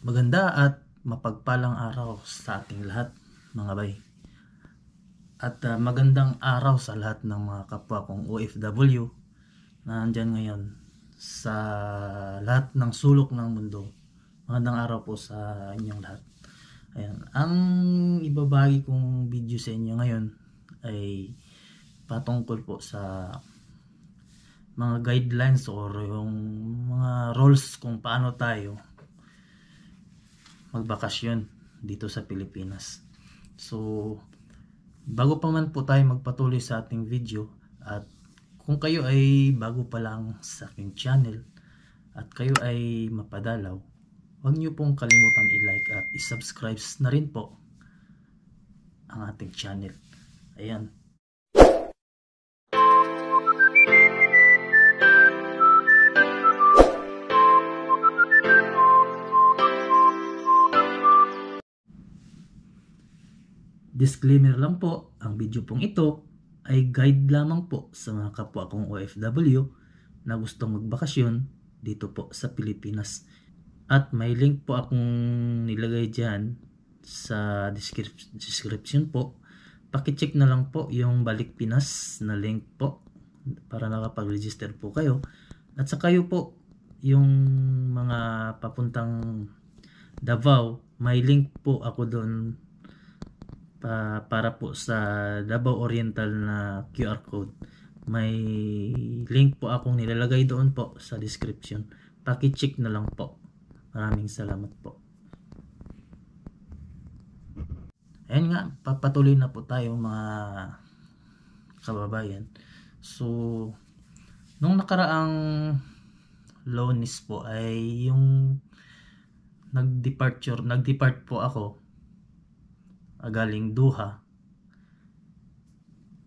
Maganda at mapagpalang araw sa ating lahat mga bay. At uh, magandang araw sa lahat ng mga kapwa kong OFW na andyan ngayon sa lahat ng sulok ng mundo. Magandang araw po sa inyong lahat. Ayan. Ang ibabagi kong video sa inyo ngayon ay patungkol po sa mga guidelines or yung mga roles kung paano tayo magbakasyon dito sa Pilipinas. So, bago pa man po tayo magpatuloy sa ating video at kung kayo ay bago pa lang sa aking channel at kayo ay mapadalaw, huwag niyo pong kalimutan i-like at i-subscribe na rin po ang ating channel. Ayan. Disclaimer lang po, ang video pong ito ay guide lamang po sa mga kapwa kong OFW na gustong magbakasyon dito po sa Pilipinas. At may link po akong nilagay dyan sa description po. Pakicheck na lang po yung Balik Pinas na link po para nakapag-register po kayo. At sa kayo po, yung mga papuntang Davao, may link po ako doon pa, para po sa Davao Oriental na QR code. May link po akong nilalagay doon po sa description. Paki-check na lang po. Maraming salamat po. Ayun nga, papatuloy na po tayo mga kababayan. So, nung nakaraang loanis po ay yung nag-departure, nag-depart po ako galing Doha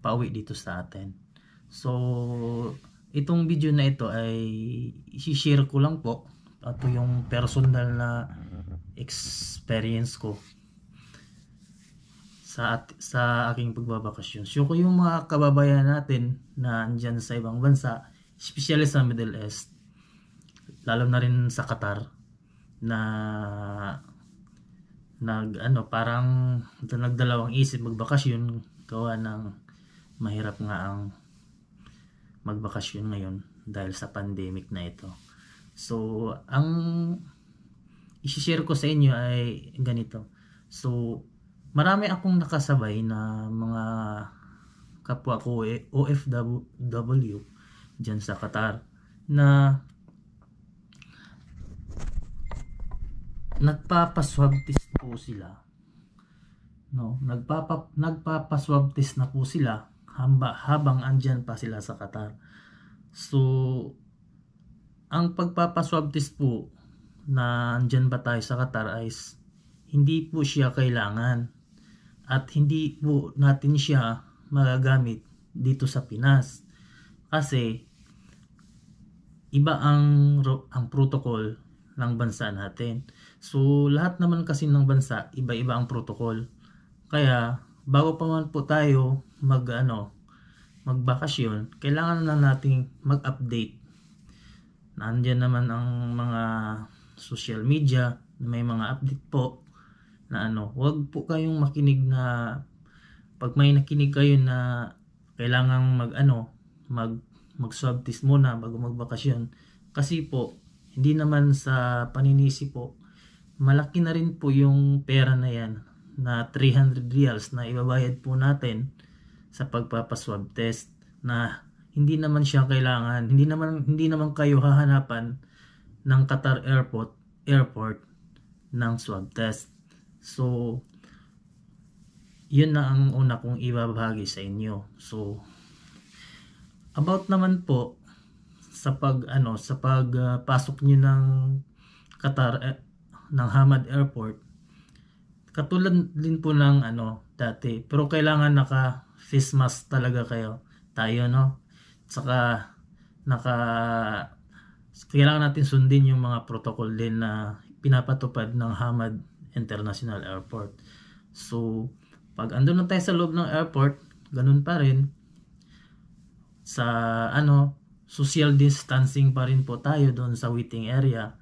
pauwi dito sa atin. So, itong video na ito ay i-share ko lang po. Ito yung personal na experience ko sa at, sa aking pagbabakasyon. So, ko yung mga kababayan natin na andyan sa ibang bansa, especially sa Middle East, lalo na rin sa Qatar, na nag ano parang ito, nagdalawang isip magbakasyon gawa ng mahirap nga ang magbakasyon ngayon dahil sa pandemic na ito. So, ang i-share ko sa inyo ay ganito. So, marami akong nakasabay na mga kapwa ko eh, OFW dyan sa Qatar na nagpapaswab test po sila. No, nagpapa nagpapaswab test na po sila hamba, habang andyan pa sila sa Qatar. So ang pagpapaswab test po na andyan ba tayo sa Qatar ay hindi po siya kailangan at hindi po natin siya magagamit dito sa Pinas kasi iba ang ang protocol ng bansa natin. So, lahat naman kasi ng bansa, iba-iba ang protocol. Kaya, bago pa man po tayo mag, ano, magbakasyon, kailangan na nating mag-update. Nandiyan naman ang mga social media, may mga update po na ano, wag po kayong makinig na pag may nakinig kayo na kailangan mag ano, mag mag swab test muna bago magbakasyon kasi po hindi naman sa paninisi po, malaki na rin po yung pera na yan na 300 reals na ibabayad po natin sa pagpapaswab test na hindi naman siya kailangan, hindi naman hindi naman kayo hahanapan ng Qatar Airport airport ng swab test. So yun na ang una kong ibabahagi sa inyo. So about naman po sa pag ano sa pagpasok ah, uh, niyo ng Qatar eh, ng Hamad Airport katulad din po ng ano dati pero kailangan naka face mask talaga kayo tayo no saka naka kailangan natin sundin yung mga protocol din na pinapatupad ng Hamad International Airport so pag andun na tayo sa loob ng airport ganun pa rin sa ano social distancing pa rin po tayo doon sa waiting area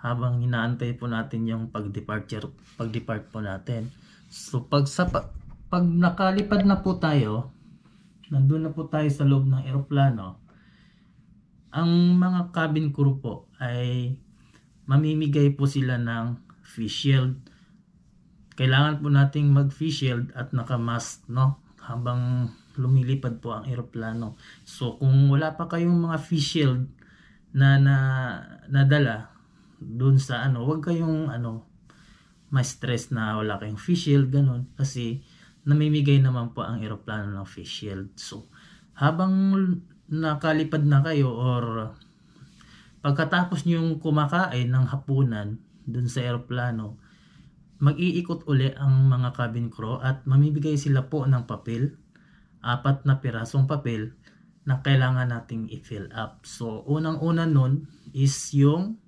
habang hinaantay po natin yung pag-departure pag-depart po natin. So pag sa pag, nakalipad na po tayo, nandun na po tayo sa loob ng eroplano. Ang mga cabin crew po ay mamimigay po sila ng face shield. Kailangan po nating mag face shield at nakamask no habang lumilipad po ang eroplano. So kung wala pa kayong mga fish shield na na nadala doon sa ano, wag kayong ano ma-stress na wala kayong fish shield ganun kasi namimigay naman po ang eroplano ng fish shield. So habang nakalipad na kayo or pagkatapos niyong kumakain ng hapunan doon sa eroplano, mag-iikot uli ang mga cabin crew at mamibigay sila po ng papel apat na pirasong papel na kailangan nating i-fill up. So, unang-una nun is yung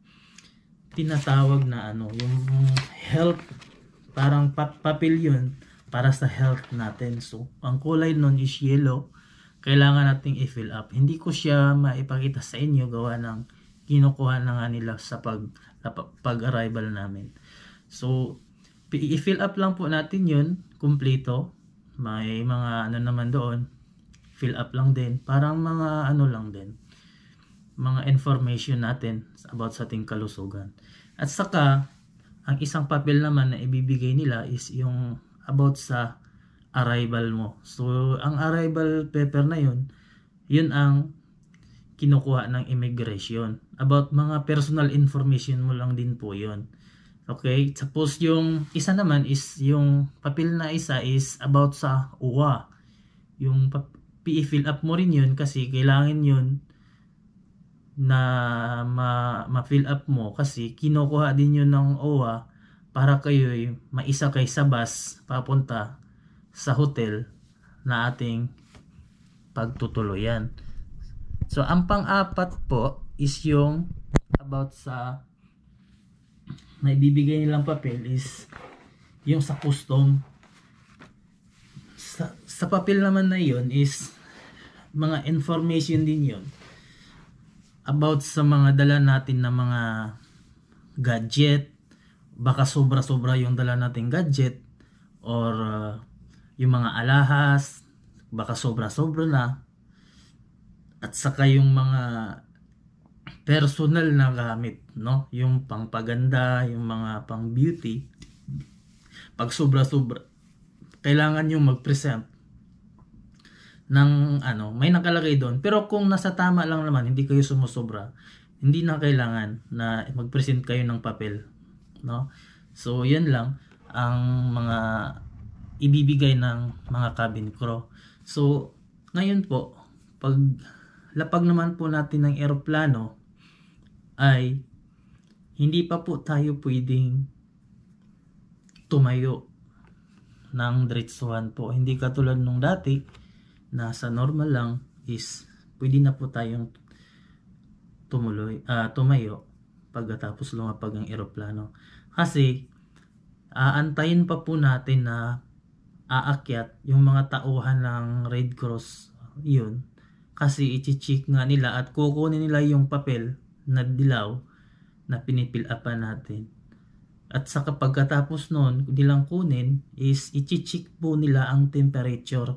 tinatawag na ano, yung help, parang papel yun para sa health natin. So, ang kulay nun is yellow. Kailangan nating i-fill up. Hindi ko siya maipakita sa inyo gawa ng kinukuha na nga nila sa pag, pag-arrival namin. So, i-fill up lang po natin yun, kumpleto. May mga ano naman doon, fill up lang din. Parang mga ano lang din, mga information natin about sa ating kalusugan. At saka, ang isang papel naman na ibibigay nila is yung about sa arrival mo. So, ang arrival paper na yun, yun ang kinukuha ng immigration. About mga personal information mo lang din po yun. Okay? suppose yung isa naman is yung papel na isa is about sa uwa. Yung i-fill e, up mo rin yun kasi kailangan yun na ma-fill ma up mo kasi kinukuha din yun ng OWA para kayo'y maisa kay sa bus papunta sa hotel na ating pagtutuloyan. So, ang pang-apat po is yung about sa na ibibigay nilang papel is yung sa custom. Sa, sa papel naman na yon is mga information din yon about sa mga dala natin na mga gadget baka sobra-sobra yung dala nating gadget or uh, yung mga alahas baka sobra-sobra na at saka yung mga personal na gamit no? Yung pangpaganda, yung mga pang beauty. Pag sobra-sobra, kailangan yung mag-present ng ano, may nakalagay doon. Pero kung nasa tama lang naman, hindi kayo sumusobra, hindi na kailangan na mag-present kayo ng papel, no? So, 'yan lang ang mga ibibigay ng mga cabin crew. So, ngayon po, pag lapag naman po natin ng eroplano ay hindi pa po tayo pwedeng tumayo ng diretsuhan po. Hindi katulad nung dati na sa normal lang is pwede na po tayong tumuloy, uh, tumayo pagkatapos lumapag ang eroplano. Kasi aantayin pa po natin na aakyat yung mga tauhan ng Red Cross yun kasi iti-check nga nila at kukunin nila yung papel na dilaw na pinipilapan natin. At sa pagkatapos nun, lang kunin is i-check po nila ang temperature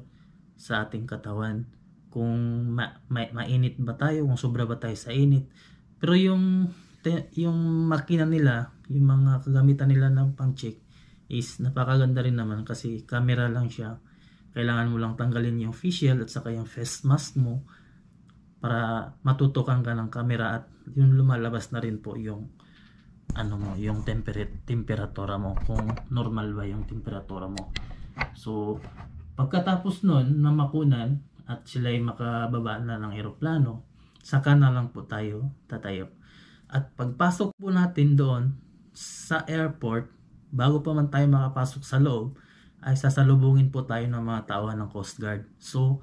sa ating katawan. Kung ma- ma- mainit ba tayo, kung sobra ba tayo sa init. Pero yung, yung makina nila, yung mga kagamitan nila ng pang-check is napakaganda rin naman kasi camera lang siya. Kailangan mo lang tanggalin yung facial at saka yung face mask mo para matutukan ka ng camera at yung lumalabas na rin po yung ano mo, yung temperate, temperatura mo kung normal ba yung temperatura mo so pagkatapos nun na makunan at sila ay makababa na ng eroplano saka na lang po tayo tatayo at pagpasok po natin doon sa airport bago pa man tayo makapasok sa loob ay sasalubungin po tayo ng mga tao ng Coast Guard so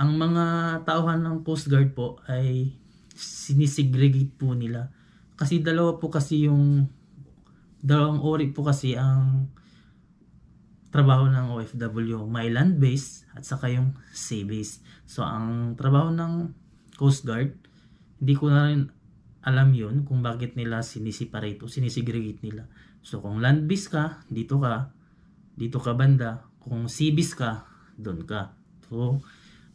ang mga tauhan ng Coast Guard po ay sinisegregate po nila. Kasi dalawa po kasi yung dalawang ori po kasi ang trabaho ng OFW, may land base at saka yung sea base. So ang trabaho ng Coast Guard, hindi ko na rin alam yun kung bakit nila sinisiparate o sinisegregate nila. So kung land base ka, dito ka, dito ka banda. Kung sea base ka, doon ka. So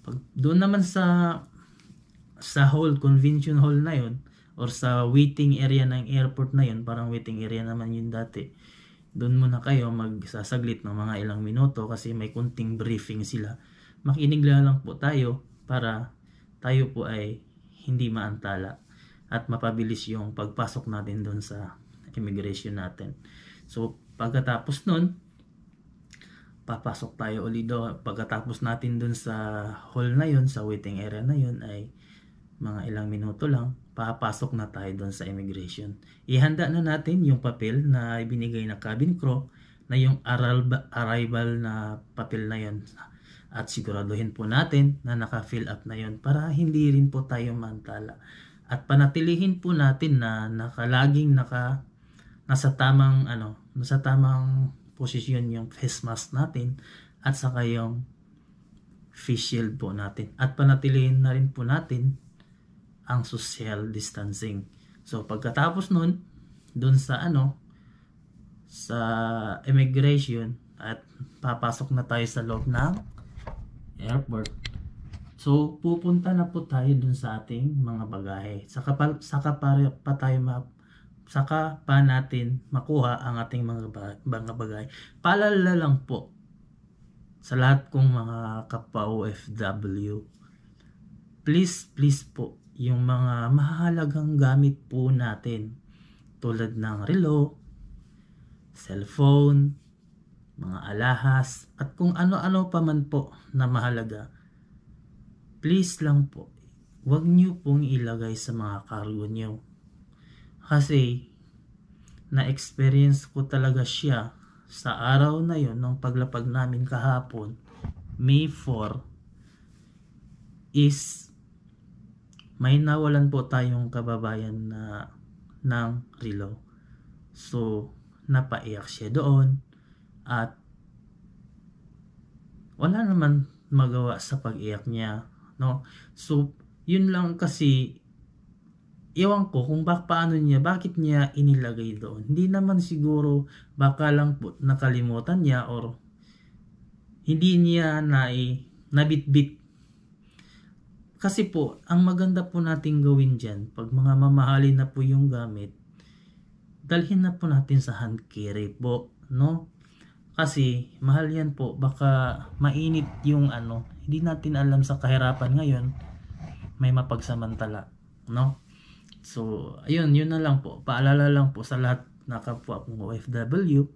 pag, doon naman sa sa hall, convention hall na yon or sa waiting area ng airport na yon parang waiting area naman yun dati. Doon muna kayo magsasaglit ng mga ilang minuto kasi may kunting briefing sila. Makinig lang po tayo para tayo po ay hindi maantala at mapabilis yung pagpasok natin doon sa immigration natin. So pagkatapos nun, papasok tayo ulit do pagkatapos natin dun sa hall na yon sa waiting area na yon ay mga ilang minuto lang papasok na tayo dun sa immigration ihanda na natin yung papel na ibinigay ng cabin crew na yung arrival na papel na yon at siguraduhin po natin na naka-fill up na yon para hindi rin po tayo mantala at panatilihin po natin na nakalaging naka nasa tamang ano nasa tamang posisyon yung face mask natin at saka yung face shield po natin. At panatilihin na rin po natin ang social distancing. So pagkatapos nun, dun sa ano, sa immigration at papasok na tayo sa loob ng airport. So pupunta na po tayo dun sa ating mga bagahe. Saka pa, saka pa, pa tayo ma saka pa natin makuha ang ating mga, ba- mga bagay. Paalala lang po sa lahat kong mga kapwa-OFW, please, please po, yung mga mahalagang gamit po natin tulad ng relo, cellphone, mga alahas, at kung ano-ano pa man po na mahalaga, please lang po, wag nyo pong ilagay sa mga cargo nyo kasi na-experience ko talaga siya sa araw na yon nung paglapag namin kahapon May 4 is may nawalan po tayong kababayan na ng relo. So, napaiyak siya doon at wala naman magawa sa pag-iyak niya, no? So, yun lang kasi iwan ko kung bak paano niya, bakit niya inilagay doon. Hindi naman siguro baka lang po nakalimutan niya or hindi niya na nabitbit. Kasi po, ang maganda po nating gawin dyan, pag mga mamahalin na po yung gamit, dalhin na po natin sa hand carry po, no? Kasi, mahal yan po, baka mainit yung ano, hindi natin alam sa kahirapan ngayon, may mapagsamantala, no? So, ayun, yun na lang po. Paalala lang po sa lahat na kapwa pong OFW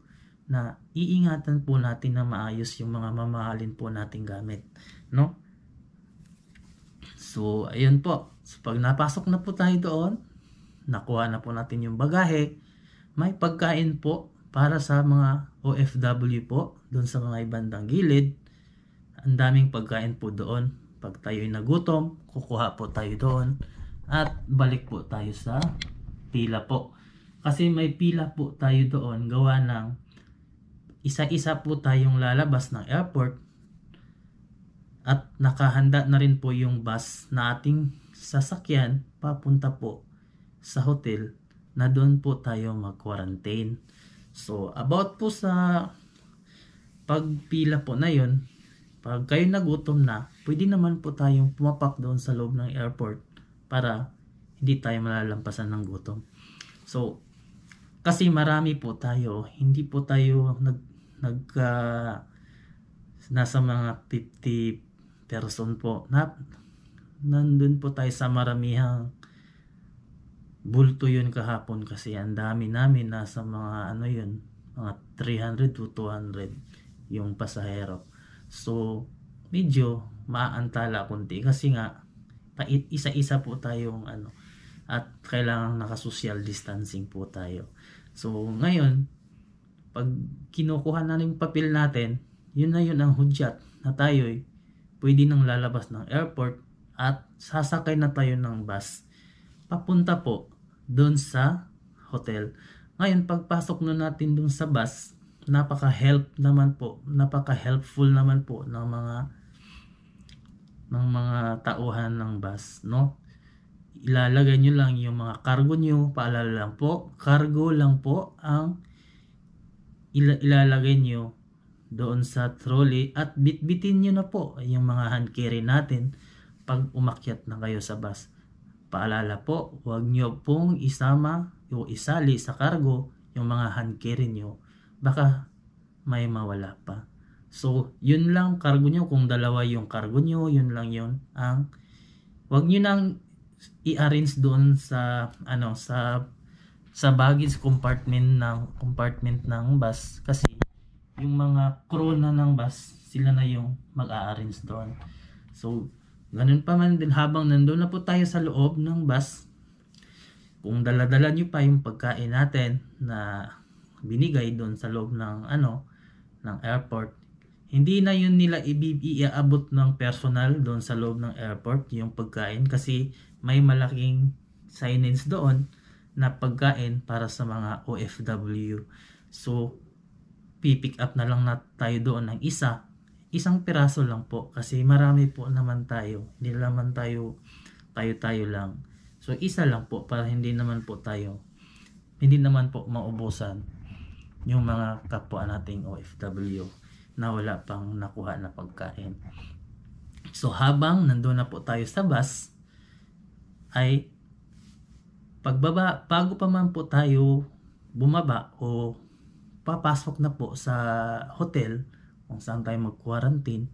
na iingatan po natin na maayos yung mga mamahalin po nating gamit. No? So, ayun po. So, pag napasok na po tayo doon, nakuha na po natin yung bagahe, may pagkain po para sa mga OFW po doon sa mga ibandang gilid. Ang daming pagkain po doon. Pag tayo'y nagutom, kukuha po tayo doon at balik po tayo sa pila po. Kasi may pila po tayo doon gawa ng isa-isa po tayong lalabas ng airport at nakahanda na rin po yung bus na ating sasakyan papunta po sa hotel na doon po tayo mag-quarantine. So, about po sa pagpila po na yon pag kayo nagutom na, pwede naman po tayong pumapak doon sa loob ng airport para hindi tayo malalampasan ng gutom. So, kasi marami po tayo, hindi po tayo nag, nag uh, nasa mga 50 person po. Na, nandun po tayo sa maramihang bulto yun kahapon kasi ang dami namin nasa mga ano yun, mga 300 to 200 yung pasahero. So, medyo maaantala kunti kasi nga isa-isa po tayong ano at kailangan naka-social distancing po tayo. So ngayon, pag kinukuha na yung papel natin, yun na yun ang hudyat na tayo eh, pwede nang lalabas ng airport at sasakay na tayo ng bus papunta po doon sa hotel. Ngayon, pagpasok na natin doon sa bus, napaka-help naman po, napaka-helpful naman po ng mga ng mga tauhan ng bus, no? Ilalagay nyo lang yung mga cargo nyo, paalala lang po, cargo lang po ang ila ilalagay nyo doon sa trolley at bitbitin nyo na po yung mga hand carry natin pag umakyat na kayo sa bus. Paalala po, huwag nyo pong isama o isali sa cargo yung mga hand carry nyo. Baka may mawala pa. So, yun lang cargo nyo. Kung dalawa yung cargo nyo, yun lang yun. Ang, wag nyo nang i-arrange doon sa, ano, sa, sa baggage compartment ng, compartment ng bus. Kasi, yung mga crew na ng bus, sila na yung mag-a-arrange doon. So, ganun pa man din habang nandoon na po tayo sa loob ng bus, kung daladala nyo pa yung pagkain natin na binigay doon sa loob ng ano, ng airport, hindi na yun nila iaabot ng personal doon sa loob ng airport yung pagkain kasi may malaking signage doon na pagkain para sa mga OFW. So, pipick up na lang na tayo doon ng isa. Isang piraso lang po kasi marami po naman tayo. Hindi naman tayo tayo-tayo lang. So, isa lang po para hindi naman po tayo hindi naman po maubusan yung mga kapwa nating OFW na wala pang nakuha na pagkain. So habang nandoon na po tayo sa bus ay pagbaba bago pa man po tayo bumaba o papasok na po sa hotel kung saan tayo mag-quarantine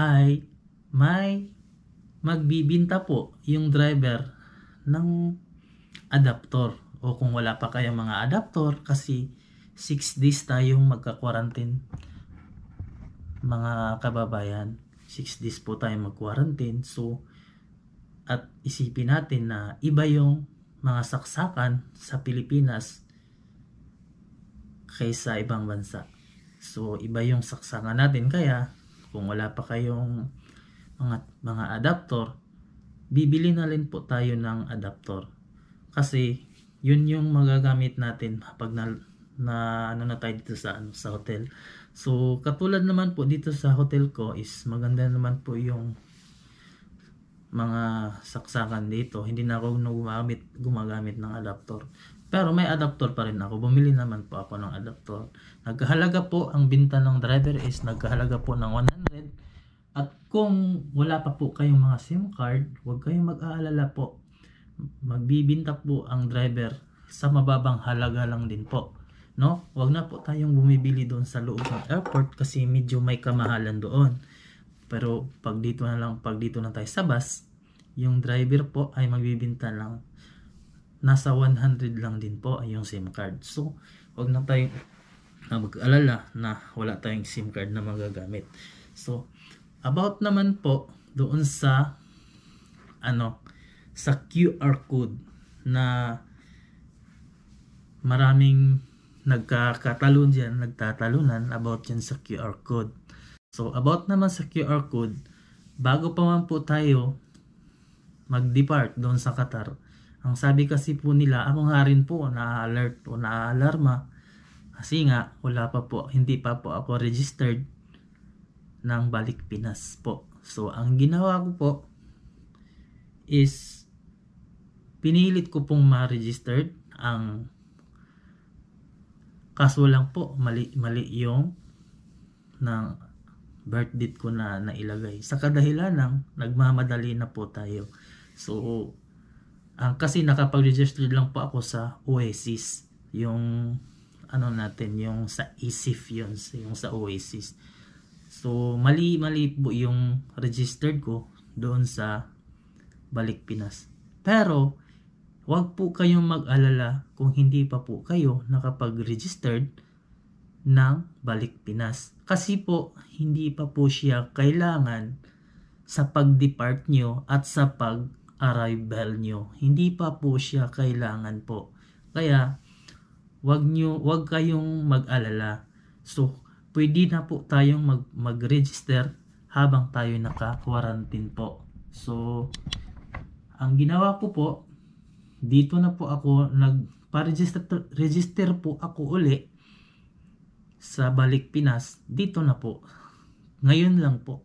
ay may magbibinta po yung driver ng adapter o kung wala pa kayong mga adapter kasi 6 days tayong magka-quarantine mga kababayan 6 days po tayong mag-quarantine so at isipin natin na iba yung mga saksakan sa Pilipinas kaysa ibang bansa so iba yung saksakan natin kaya kung wala pa kayong mga, mga adapter bibili na rin po tayo ng adapter kasi yun yung magagamit natin pag na, na ano na tayo dito sa ano sa hotel. So katulad naman po dito sa hotel ko is maganda naman po yung mga saksakan dito. Hindi na ako gumagamit, gumagamit ng adapter. Pero may adapter pa rin ako. Bumili naman po ako ng adapter. Nagkahalaga po ang binta ng driver is nagkahalaga po ng 100. At kung wala pa po kayong mga SIM card, huwag kayong mag-aalala po. Magbibinta po ang driver sa mababang halaga lang din po no? Huwag na po tayong bumibili doon sa loob ng airport kasi medyo may kamahalan doon. Pero pag dito na lang, pag dito na tayo sa bus, yung driver po ay magbibinta lang nasa 100 lang din po ay yung SIM card. So, huwag na tayong mag-alala na wala tayong SIM card na magagamit. So, about naman po doon sa ano sa QR code na maraming nagkakatalon dyan, nagtatalunan about yan sa QR code. So, about naman sa QR code, bago pa man po tayo mag-depart doon sa Qatar, ang sabi kasi po nila, ako nga rin po na-alert o na-alarma kasi nga wala pa po, hindi pa po ako registered ng Balik Pinas po. So, ang ginawa ko po is pinilit ko pong ma-registered ang Kaso lang po, mali, mali yung ng birth date ko na nailagay. Sa kadahilan ng nagmamadali na po tayo. So, ang um, kasi nakapag-register lang po ako sa Oasis. Yung ano natin, yung sa ESIF yun, yung sa Oasis. So, mali-mali po yung registered ko doon sa Balik Pinas. Pero, Huwag po kayong mag-alala kung hindi pa po kayo nakapag-registered ng Balik Pinas. Kasi po, hindi pa po siya kailangan sa pag-depart nyo at sa pag-arrival nyo. Hindi pa po siya kailangan po. Kaya, wag nyo, wag kayong mag-alala. So, pwede na po tayong mag, mag-register habang tayo naka-quarantine po. So, ang ginawa ko po, dito na po ako nagpa-register register po ako uli sa Balik Pinas dito na po ngayon lang po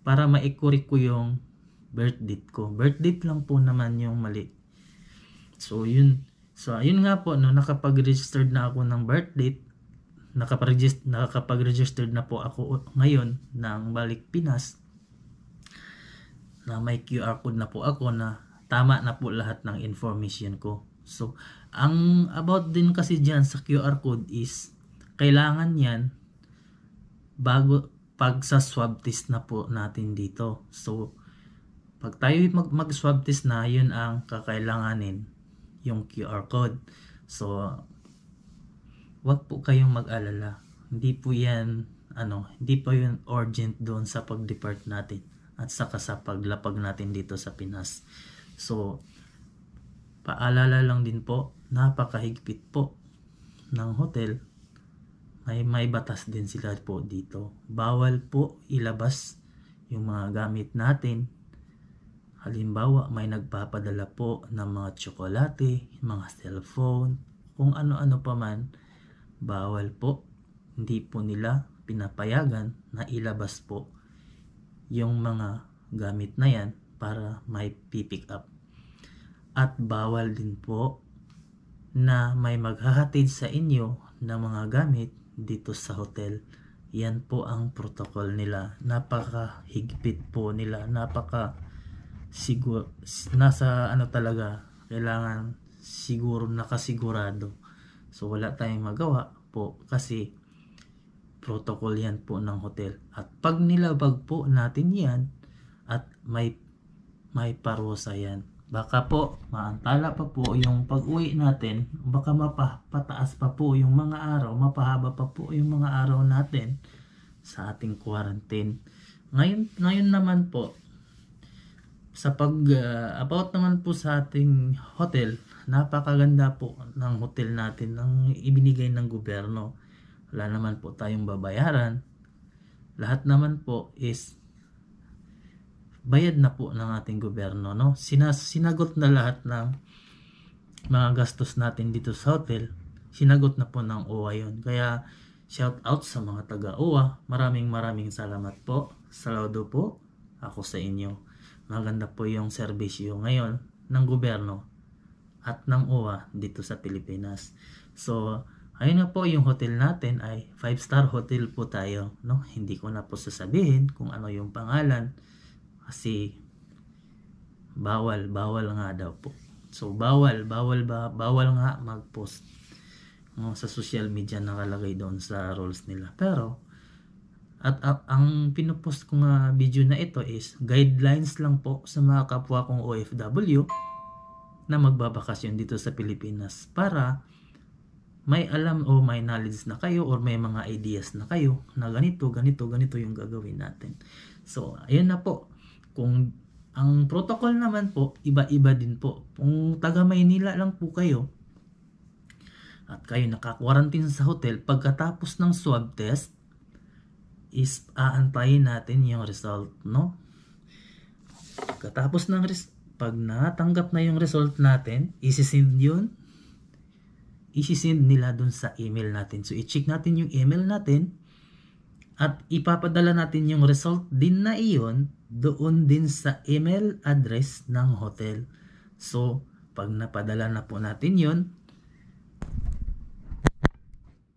para maikurik ko yung birth date ko birth date lang po naman yung mali so yun so ayun nga po no nakapag-registered na ako ng birth date nakapag-register registered na po ako ngayon ng Balik Pinas na may QR code na po ako na tama na po lahat ng information ko. So, ang about din kasi dyan sa QR code is, kailangan yan bago, pag sa swab test na po natin dito. So, pag tayo mag, mag swab test na, yun ang kakailanganin, yung QR code. So, wag po kayong mag-alala. Hindi po yan, ano, hindi po yun urgent doon sa pag-depart natin at saka sa paglapag natin dito sa Pinas. So, paalala lang din po, napakahigpit po ng hotel. May, may batas din sila po dito. Bawal po ilabas yung mga gamit natin. Halimbawa, may nagpapadala po ng mga tsokolate, mga cellphone, kung ano-ano pa man, bawal po. Hindi po nila pinapayagan na ilabas po yung mga gamit na yan para may pick up. At bawal din po na may maghahatid sa inyo ng mga gamit dito sa hotel. Yan po ang protocol nila. Napakahigpit po nila. Napaka siguro nasa ano talaga kailangan siguro nakasigurado. So wala tayong magawa po kasi protocol yan po ng hotel. At pag nilabag po natin yan at may may parusa yan. Baka po maantala pa po yung pag-uwi natin, baka mapataas pa po yung mga araw, mapahaba pa po yung mga araw natin sa ating quarantine. Ngayon, ngayon naman po, sa pag uh, about naman po sa ating hotel, napakaganda po ng hotel natin ng ibinigay ng gobyerno. Wala naman po tayong babayaran. Lahat naman po is bayad na po ng ating gobyerno. No? Sinas sinagot na lahat ng mga gastos natin dito sa hotel. Sinagot na po ng OWA yon. Kaya shout out sa mga taga OWA. Maraming maraming salamat po. Saludo po ako sa inyo. Maganda po yung serbisyo ngayon ng gobyerno at ng OWA dito sa Pilipinas. So, Ayun na po, yung hotel natin ay 5-star hotel po tayo. No? Hindi ko na po sasabihin kung ano yung pangalan kasi bawal bawal nga daw po so bawal bawal ba bawal nga mag-post no, sa social media nakalagay doon sa rules nila pero at, at ang pinopost ko nga video na ito is guidelines lang po sa mga kapwa kong OFW na magbabakasyon dito sa Pilipinas para may alam o may knowledge na kayo or may mga ideas na kayo na ganito, ganito, ganito yung gagawin natin. So, ayun na po. Kung ang protocol naman po, iba-iba din po. Kung taga Maynila lang po kayo, at kayo naka-quarantine sa hotel, pagkatapos ng swab test, is aantayin natin yung result, no? Pagkatapos ng res pag natanggap na yung result natin, isisend yun. Isisend nila dun sa email natin. So, i-check natin yung email natin at ipapadala natin yung result din na iyon doon din sa email address ng hotel. So, pag napadala na po natin yon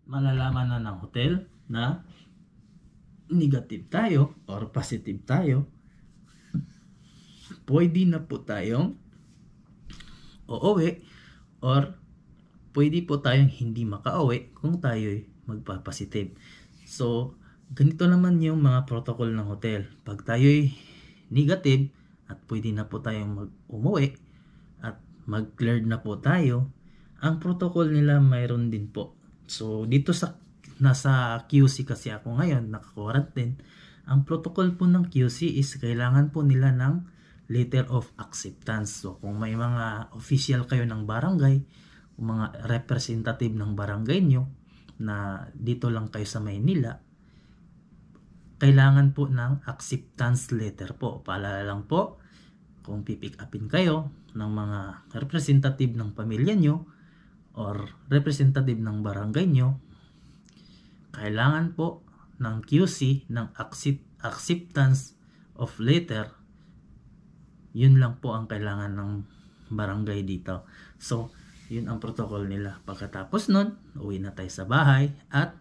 malalaman na ng hotel na negative tayo or positive tayo. Pwede na po tayong uuwi or pwede po tayong hindi makauwi kung tayo'y magpapositive. So, ganito naman yung mga protocol ng hotel. Pag tayo'y negative at pwede na po tayong mag umuwi at mag-cleared na po tayo. Ang protocol nila mayroon din po. So dito sa nasa QC kasi ako ngayon, naka-quarantine. Ang protocol po ng QC is kailangan po nila ng letter of acceptance. So kung may mga official kayo ng barangay, mga representative ng barangay nyo na dito lang kayo sa Maynila, kailangan po ng acceptance letter po. Paalala lang po, kung pipick upin kayo ng mga representative ng pamilya nyo or representative ng barangay nyo, kailangan po ng QC ng accept, acceptance of letter. Yun lang po ang kailangan ng barangay dito. So, yun ang protocol nila. Pagkatapos nun, uwi na tayo sa bahay at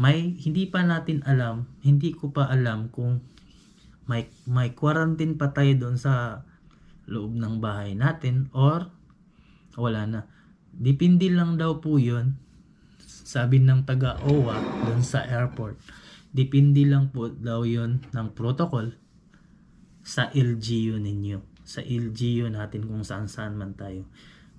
may hindi pa natin alam, hindi ko pa alam kung may may quarantine pa tayo doon sa loob ng bahay natin or wala na. Depende lang daw po 'yon. Sabi ng taga OWA doon sa airport. Depende lang po daw 'yon ng protocol sa LGU ninyo. Sa LGU natin kung saan-saan man tayo.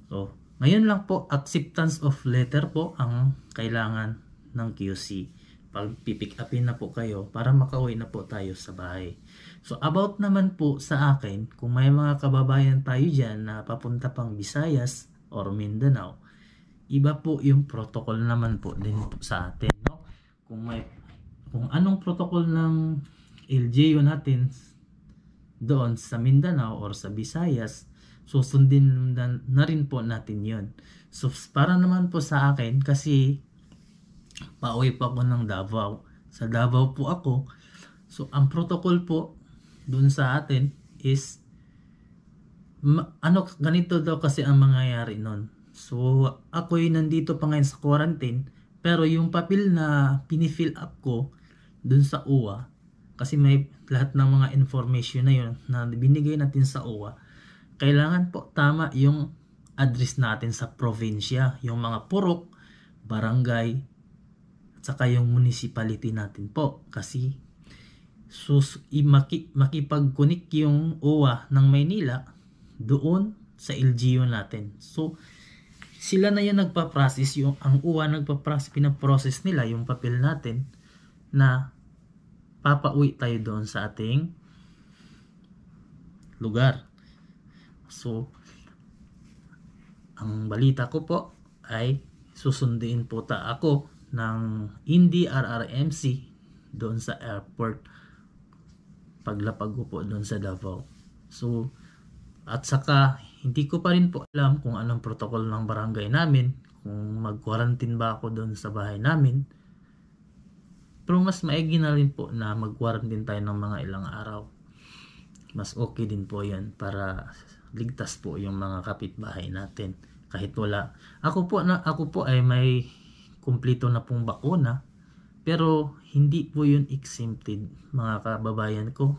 So, ngayon lang po acceptance of letter po ang kailangan ng QC. Pag pipick upin na po kayo para makauwi na po tayo sa bahay. So about naman po sa akin, kung may mga kababayan tayo dyan na papunta pang Visayas or Mindanao, iba po yung protocol naman po din po sa atin. No? Kung, may, kung anong protocol ng LGU natin doon sa Mindanao or sa Visayas, susundin na, na rin po natin yon. So para naman po sa akin kasi Pauwi po ako ng Davao. Sa Davao po ako. So, ang protocol po dun sa atin is ma- ano ganito daw kasi ang mangyayari nun. So, ako'y nandito pa ngayon sa quarantine pero yung papel na pinifill up ko dun sa UWA kasi may lahat ng mga information na yun na binigay natin sa UWA kailangan po tama yung address natin sa probinsya yung mga purok, barangay, at saka yung municipality natin po kasi sus maki, makipag-connect yung OWA ng Maynila doon sa LGU natin. So sila na yung nagpa-process yung ang OWA nagpa-process pinaprocess nila yung papel natin na papauwi tayo doon sa ating lugar. So ang balita ko po ay susundin po ta ako ng Indy RRMC doon sa airport paglapag ko po doon sa Davao. So, at saka hindi ko pa rin po alam kung anong protocol ng barangay namin, kung mag-quarantine ba ako doon sa bahay namin. Pero mas maigi na rin po na mag-quarantine tayo ng mga ilang araw. Mas okay din po yan para ligtas po yung mga kapitbahay natin kahit wala. Ako po na ako po ay may kumplito na pong bakuna pero hindi po yun exempted mga kababayan ko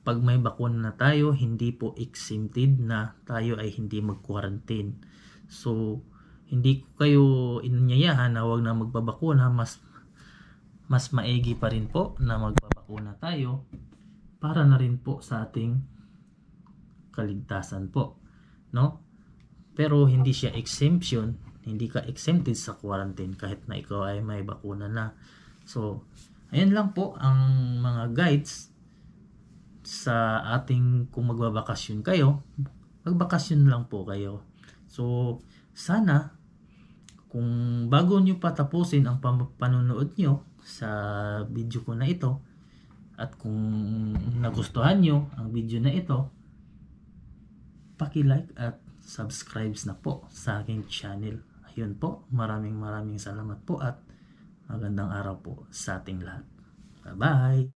pag may bakuna na tayo hindi po exempted na tayo ay hindi mag-quarantine so hindi ko kayo inanyayahan na wag na magbabakuna mas mas maigi pa rin po na magbabakuna tayo para na rin po sa ating kaligtasan po no pero hindi siya exemption hindi ka exempted sa quarantine kahit na ikaw ay may bakuna na. So, ayun lang po ang mga guides sa ating kung magbabakasyon kayo, magbakasyon lang po kayo. So, sana kung bago nyo tapusin ang panonood nyo sa video ko na ito at kung nagustuhan nyo ang video na ito, paki-like at subscribes na po sa aking channel yun po, maraming maraming salamat po at magandang araw po sa ating lahat. Bye-bye!